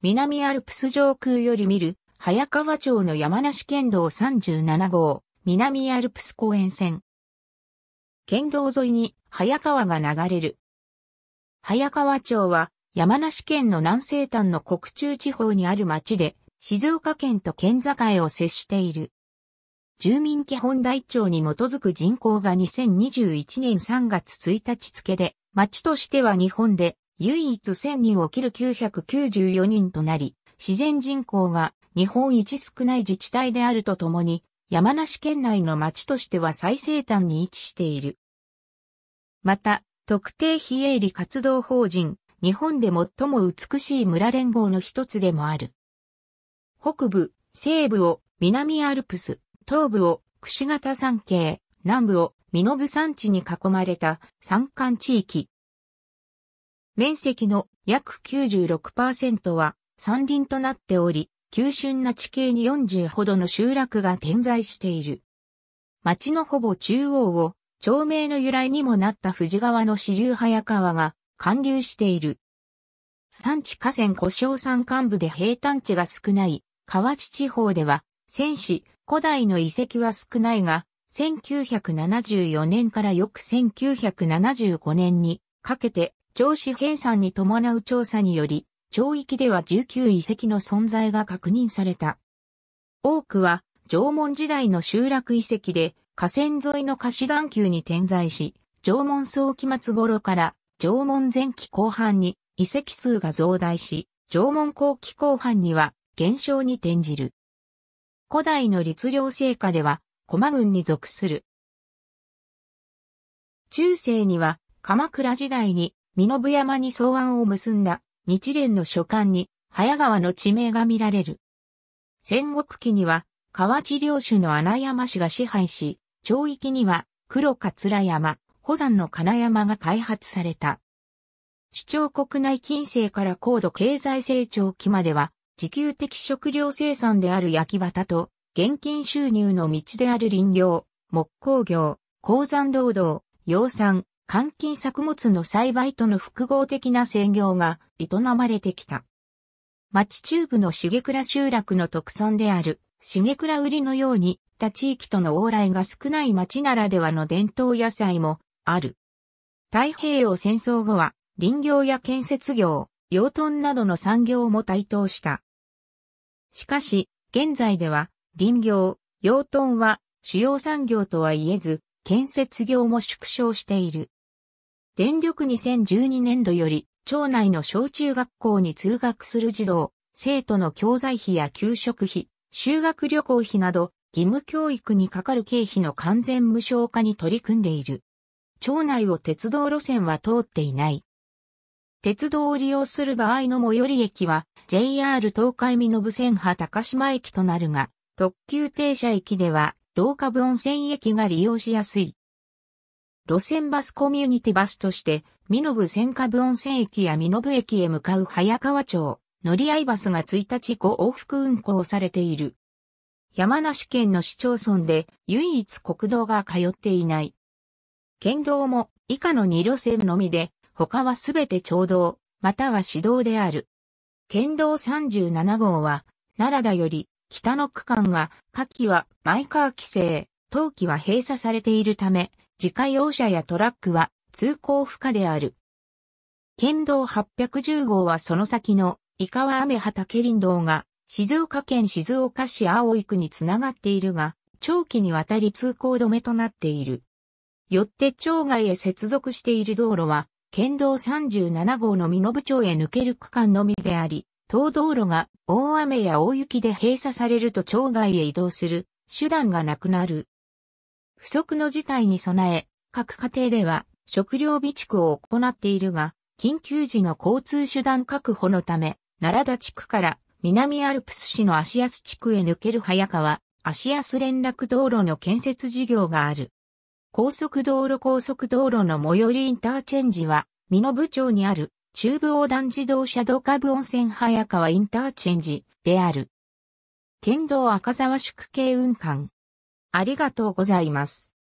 南アルプス上空より見る、早川町の山梨県道37号、南アルプス公園線。県道沿いに早川が流れる。早川町は山梨県の南西端の国中地方にある町で、静岡県と県境を接している。住民基本台帳に基づく人口が2021年3月1日付で、町としては日本で唯一1000人を切る994人となり、自然人口が日本一少ない自治体であるとともに、山梨県内の町としては最西端に位置している。また、特定非営利活動法人、日本で最も美しい村連合の一つでもある。北部、西部を南アルプス、東部を櫛形山系、南部を身延山地に囲まれた山間地域、面積の約96%は山林となっており、急峻な地形に40ほどの集落が点在している。町のほぼ中央を、町名の由来にもなった富士川の支流早川が貫流している。産地河川古沼山幹部で平坦地が少ない、河内地方では、戦士、古代の遺跡は少ないが、1974年から翌1975年にかけて上司編纂に伴う調査により、長域では19遺跡の存在が確認された。多くは縄文時代の集落遺跡で河川沿いの河岸段丘に点在し、縄文早期末頃から縄文前期後半に遺跡数が増大し、縄文後期後半には減少に転じる。古代の律令成果では、駒群に属する。中世には、鎌倉時代に身延山に草案を結んだ日蓮の書簡に早川の地名が見られる。戦国期には河内領主の穴山氏が支配し、町域には黒桂山、保山の金山が開発された。主張国内近世から高度経済成長期までは、自給的食料生産である焼き畑と、現金収入の道である林業、木工業、鉱山労働、養蚕、換金作物の栽培との複合的な制業が営まれてきた。町中部の重倉集落の特産である重倉売りのように、他地域との往来が少ない町ならではの伝統野菜もある。太平洋戦争後は林業や建設業、養豚などの産業も台頭した。しかし、現在では林業、養豚は主要産業とは言えず、建設業も縮小している。電力2012年度より、町内の小中学校に通学する児童、生徒の教材費や給食費、修学旅行費など、義務教育にかかる経費の完全無償化に取り組んでいる。町内を鉄道路線は通っていない。鉄道を利用する場合の最寄り駅は JR 東海身延線波高島駅となるが、特急停車駅では同下部温泉駅が利用しやすい。路線バスコミュニティバスとして、身延線下部温泉駅や身延駅へ向かう早川町、乗り合いバスが1日後往復運行されている。山梨県の市町村で唯一国道が通っていない。県道も以下の2路線のみで、他はすべて町道、または市道である。県道37号は、奈良田より北の区間が、夏季はマイカー規制、冬季は閉鎖されているため、自家用車やトラックは通行不可である。県道810号はその先の伊川雨畑林道が静岡県静岡市青井区につながっているが、長期にわたり通行止めとなっている。よって町外へ接続している道路は、県道37号の身延町へ抜ける区間のみであり、当道路が大雨や大雪で閉鎖されると町外へ移動する手段がなくなる。不足の事態に備え、各家庭では食料備蓄を行っているが、緊急時の交通手段確保のため、奈良田地区から南アルプス市の足安地区へ抜ける早川、足安連絡道路の建設事業がある。高速道路高速道路の最寄りインターチェンジは、美濃部町にある中部横断自動車道下部温泉早川インターチェンジである。県道赤沢宿慶運管。ありがとうございます。